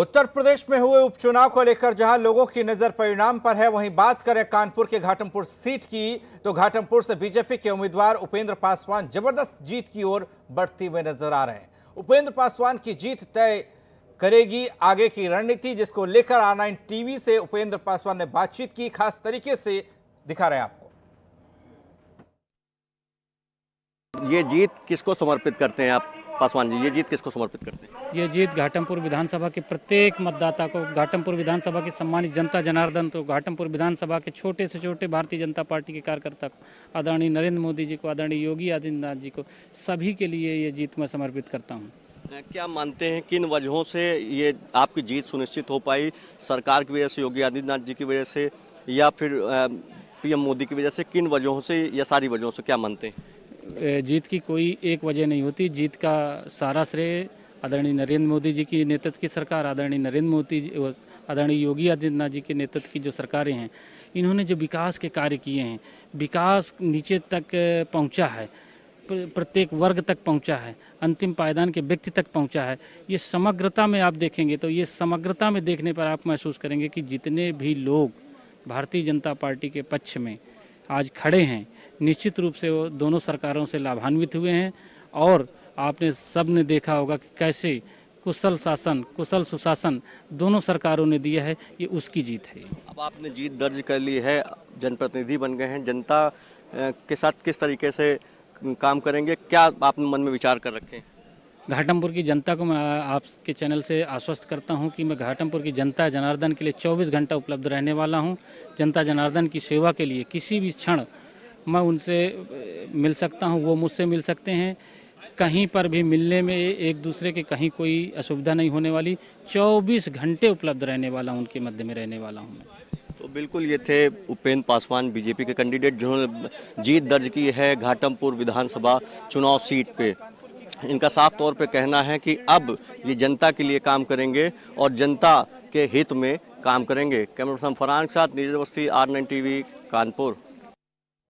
उत्तर प्रदेश में हुए उपचुनाव को लेकर जहां लोगों की नजर परिणाम पर है वहीं बात करें कानपुर के घाटमपुर सीट की तो घाटमपुर से बीजेपी के उम्मीदवार उपेंद्र पासवान जबरदस्त जीत की ओर बढ़ते हुए नजर आ रहे हैं उपेंद्र पासवान की जीत तय करेगी आगे की रणनीति जिसको लेकर आर नाइन टीवी से उपेंद्र पासवान ने बातचीत की खास तरीके से दिखा रहे हैं आपको ये जीत किसको समर्पित करते हैं आप पासवान जी ये जीत किसको समर्पित करते हैं ये जीत घाटमपुर विधानसभा के प्रत्येक मतदाता को घाटमपुर विधानसभा की सम्मानित जनता जनार्दन तो घाटमपुर विधानसभा के छोटे से छोटे भारतीय जनता पार्टी के कार्यकर्ता को आदरणीय नरेंद्र मोदी जी को आदरणीय योगी आदित्यनाथ जी को सभी के लिए ये जीत मैं समर्पित करता हूँ क्या मानते हैं किन वजहों से ये आपकी जीत सुनिश्चित हो पाई सरकार की वजह से योगी आदित्यनाथ जी की वजह से या फिर पीएम मोदी की वजह से किन वजहों से या सारी वजहों से क्या मानते हैं जीत की कोई एक वजह नहीं होती जीत का सारा श्रेय आदरणीय नरेंद्र मोदी जी की नेतृत्व की सरकार आदरणीय नरेंद्र मोदी जी आदरणीय योगी आदित्यनाथ जी के नेतृत्व की जो सरकारें हैं इन्होंने जो विकास के कार्य किए हैं विकास नीचे तक पहुंचा है प्रत्येक वर्ग तक पहुंचा है अंतिम पायदान के व्यक्ति तक पहुंचा है ये समग्रता में आप देखेंगे तो ये समग्रता में देखने पर आप महसूस करेंगे कि जितने भी लोग भारतीय जनता पार्टी के पक्ष में आज खड़े हैं निश्चित रूप से वो दोनों सरकारों से लाभान्वित हुए हैं और आपने सब ने देखा होगा कि कैसे कुशल शासन कुशल सुशासन दोनों सरकारों ने दिया है ये उसकी जीत है अब आपने जीत दर्ज कर ली है जनप्रतिनिधि बन गए हैं जनता के साथ किस तरीके से काम करेंगे क्या आपने मन में विचार कर रखे हैं घाटमपुर की जनता को मैं आपके चैनल से आश्वस्त करता हूं कि मैं घाटमपुर की जनता जनार्दन के लिए 24 घंटा उपलब्ध रहने वाला हूं जनता जनार्दन की सेवा के लिए किसी भी क्षण मैं उनसे मिल सकता हूँ वो मुझसे मिल सकते हैं कहीं पर भी मिलने में एक दूसरे के कहीं कोई असुविधा नहीं होने वाली 24 घंटे उपलब्ध रहने वाला हूँ उनके मध्य में रहने वाला हूँ तो बिल्कुल ये थे उपेंद्र पासवान बीजेपी के कैंडिडेट जिन्होंने जीत दर्ज की है घाटमपुर विधानसभा चुनाव सीट पे इनका साफ तौर पे कहना है कि अब ये जनता के लिए काम करेंगे और जनता के हित में काम करेंगे कैमरा पर्सन फरहान के साथ निजर बस्ती आर नाइन टी कानपुर